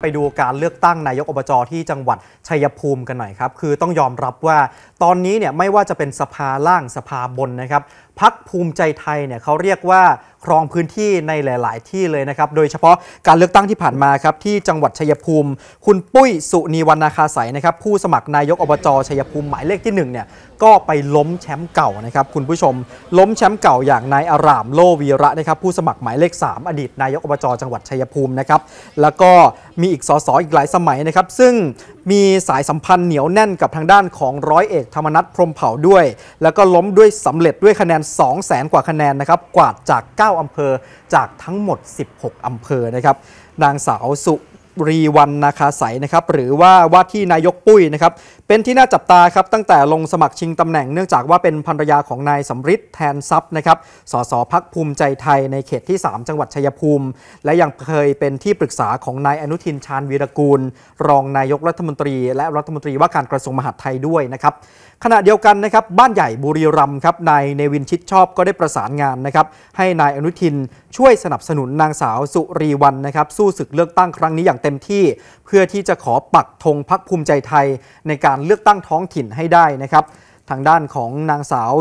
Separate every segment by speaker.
Speaker 1: ไปดูการเลือกตั้งนายกอบจอที่จังหวัดชัยภูมิกันหน่อยครับ คือต้องยอมรับว่าตอนนี้เนี่ยไม่ว่าจะเป็นสภาล่างสภาบนนะครับพักภูมิใจไทยเนี่ยเขาเรียกว่าครองพื้นที่ในหลาย ๆ ที่เลยนะครับ โดยเฉพาะการเลือกตั้งที่ผ่านมาครับที่จังหวัดชัยภูมิ คุณปุ้ยสุนีวรรณาคาสายนะครับผู้สมัครนายกอบจชัยภูมิ หมายเลขที่1เนี่ย ก็ไปล้มแชมป์เก่านะครับคุณผู้ชมล้มแชมป์เก่าอย่างนายอารามโลวีระนะครับผู้สมัครหมายเลข 3 อดีต นายกอบจจังหวัดชัยภูมินะครับ แล้วก็มีอีกสสอีกหลายสมัยนะครับซึ่งมีสายสัมพันธ์เหนียวแน่นกับทางด้านของร้อยเอกธรรมนัฐพรมเผ่าด้วย แล้วก็ล้มด้วยสำเร็จด้วยคะแนน2 0 0แสนกว่าคะแนนนะครับกวาดจาก 9 อำเภอจากทั้งหมด 16 อำเภอนะครับนางสาวสุรีวันนาคาใสนะครับหรือว่าว่าที่นายกปุ้ยนะครับเป็นที่น่าจับตาครับตั้งแต่ลงสมัครชิงตำแหน่งเนื่องจากว่าเป็นภรรยาของนายสำริดแทนทรัพย์นะครับสสพักภูมิใจไทยในเขตที่ 3 จังหวัดชัยภูมิ และยังเคยเป็นที่ปรึกษาของนายอนุทินชาญวีรกูล รองนายกรัฐมนตรีและรัฐมนตรีว่าการกระทรวงมหาดไทยด้วยนะครับขณะเดียวกันนะครับบ้านใหญ่บุรีรัมย์ครับนายเนวินชิดชอบก็ได้ประสานงานนะครับให้นายอนุทินช่วยสนับสนุนนางสาวสุรีวันนะครับสู้ศึกเลือกตั้งครั้งนี้อย่างเต็มที่เพื่อที่จะขอปักธงพักภูมิใจไทย ในการเลือกตั้งท้องถิ่นให้ได้นะครับทางด้านของนางสาว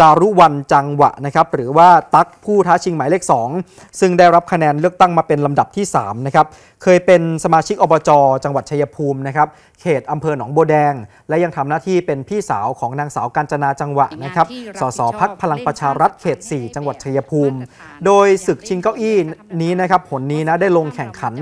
Speaker 1: จารุวันจังหวะนะครับหรือว่าตั๊กผู้ท้าชิงหมายเลข 2 ซึ่งได้รับคะแนนเลือกตั้งมาเป็นลำดับที่3นะครับเคยเป็นสมาชิกอบจจังหวัดชัยภูมินะครับ เขตอำเภอหนองบัวแดง และยังทำหน้าที่เป็นพี่สาวของนางสาวกัญจนาจังหวะนะครับสสพักพลังประชารัฐเขต 4 จังหวัดชัยภูมิ โดยศึกชิงเก้าอี้นี้นะครับ ผลนี้นะได้ลงแข่งขัน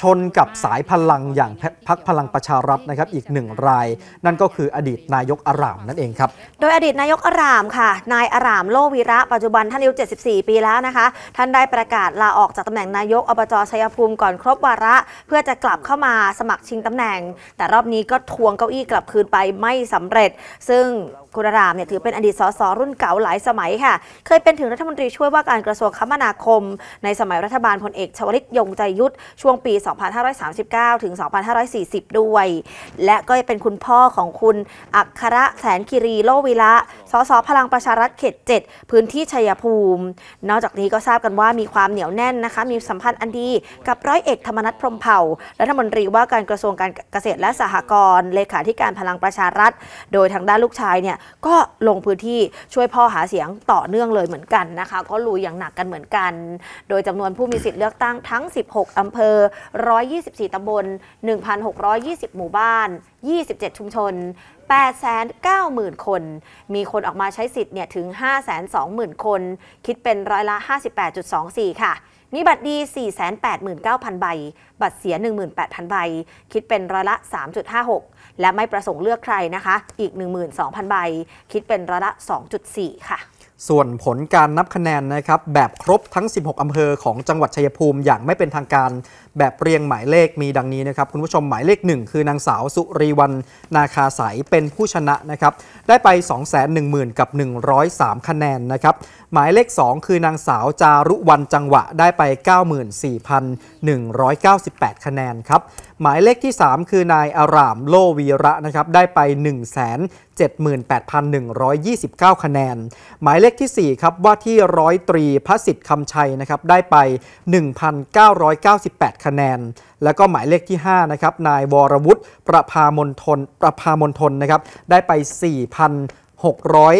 Speaker 1: ชนกับสายพลังอย่างพักพลังประชารัฐนะครับอีกหนึ่งรายนั่นก็คืออดีตนายกอารามนั่นเองครับ
Speaker 2: โดยอดีตนายกอารามค่ะนายอารามโลวีระปัจจุบันท่านอายุ 74 ปีแล้วนะคะ ท่านได้ประกาศลาออกจากตำแหน่งนายกอบจชัยภูมิก่อนครบวาระ เพื่อจะกลับเข้ามาสมัครชิงตำแหน่ง แต่รอบนี้ก็ทวงเก้าอี้กลับคืนไปไม่สำเร็จ ซึ่งคุณอารามเนี่ยถือเป็นอดีตสสรุ่นเก่าหลายสมัยค่ะเคยเป็นถึงรัฐมนตรีช่วยว่าการกระทรวงคมนาคม ในสมัยรัฐบาลพลเอกชวลิตยงใจยุทธช่วงปี 2539 ถึง 2540 ด้วย และก็เป็นคุณพ่อของคุณอัครแสนคิรีโลวิละสสพลังประชารัฐเขต7พื้นที่ชัยภูมิ นอกจากนี้ก็ทราบกันว่ามีความเหนียวแน่นนะคะมีสัมพันธ์อันดีกับร้อยเอกธรรมนัฐพรมเผ่ารัฐมนตรีว่าการกระทรวงการเกษตรและสหกรณ์เลขาธิการพลังประชารัฐ โดยทางด้านลูกชายเนี่ยก็ลงพื้นที่ช่วยพ่อหาเสียงต่อเนื่องเลยเหมือนกันนะคะก็ลุยอย่างหนักกันเหมือนกัน โดยจำนวนผู้มีสิทธิ์เลือกตั้งทั้ง 16 อำเภอ 124 ตำบล 1,620 หมู่บ้าน 27 ชุมชน890,000 คน มีคนออกมาใช้สิทธิ์เนี่ยถึง 520,000 คน คิดเป็นร้อยละ 58.24 ค่ะมีบัตรดี489,000 ใบ บัตรเสีย 18,000ใบ คิดเป็นร้อยละ 3.56 และไม่ประสงค์เลือกใครนะคะ อีก 12,000 ใบ คิดเป็นร้อยละ 2.4 ค่ะ
Speaker 1: ส่วนผลการนับคะแนนนะครับแบบครบทั้ง 16อำเภอของจังหวัดชัยภูมิอย่างไม่เป็นทางการแบบเรียงหมายเลขมีดังนี้นะครับคุณผู้ชมหมายเลข 1 คือนางสาวสุรีวัน นาคาสายเป็นผู้ชนะนะครับได้ไป 2 1 0 0 0 กับ 103 คะแนนนะครับหมายเลข 2 คือนางสาวจารุวันจังหวะได้ไป 94,198 คะแนนครับหมายเลขที่ 3 คือนายอารามโลวีระนะครับได้ไป1 7 8,129 คะแนน หมายเลเลขที่4ครับว่าที่ร้อยตรีพระสิทธิ์คำชัยนะครับได้ไป 1,998 คะแนน แล้วก็หมายเลขที่ 5นะครับนายวรวุฒิประพามนทนประพามนทนนะครับได้ไป 4,600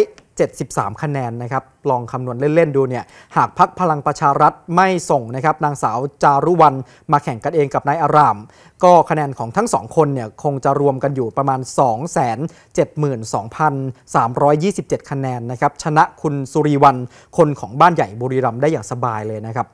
Speaker 1: 73 คะแนนนะครับลองคำนวณเล่น ๆ ดูเนี่ยหากพักพลังประชารัฐไม่ส่งนะครับนางสาวจารุวรรณมาแข่งกันเองกับนายอาราม ก็คะแนนของทั้งสองคนเนี่ยคงจะรวมกันอยู่ประมาณ 272,327 คะแนนนะครับชนะคุณสุริวัน คนของบ้านใหญ่บุรีรัมย์ได้อย่างสบายเลยนะครับ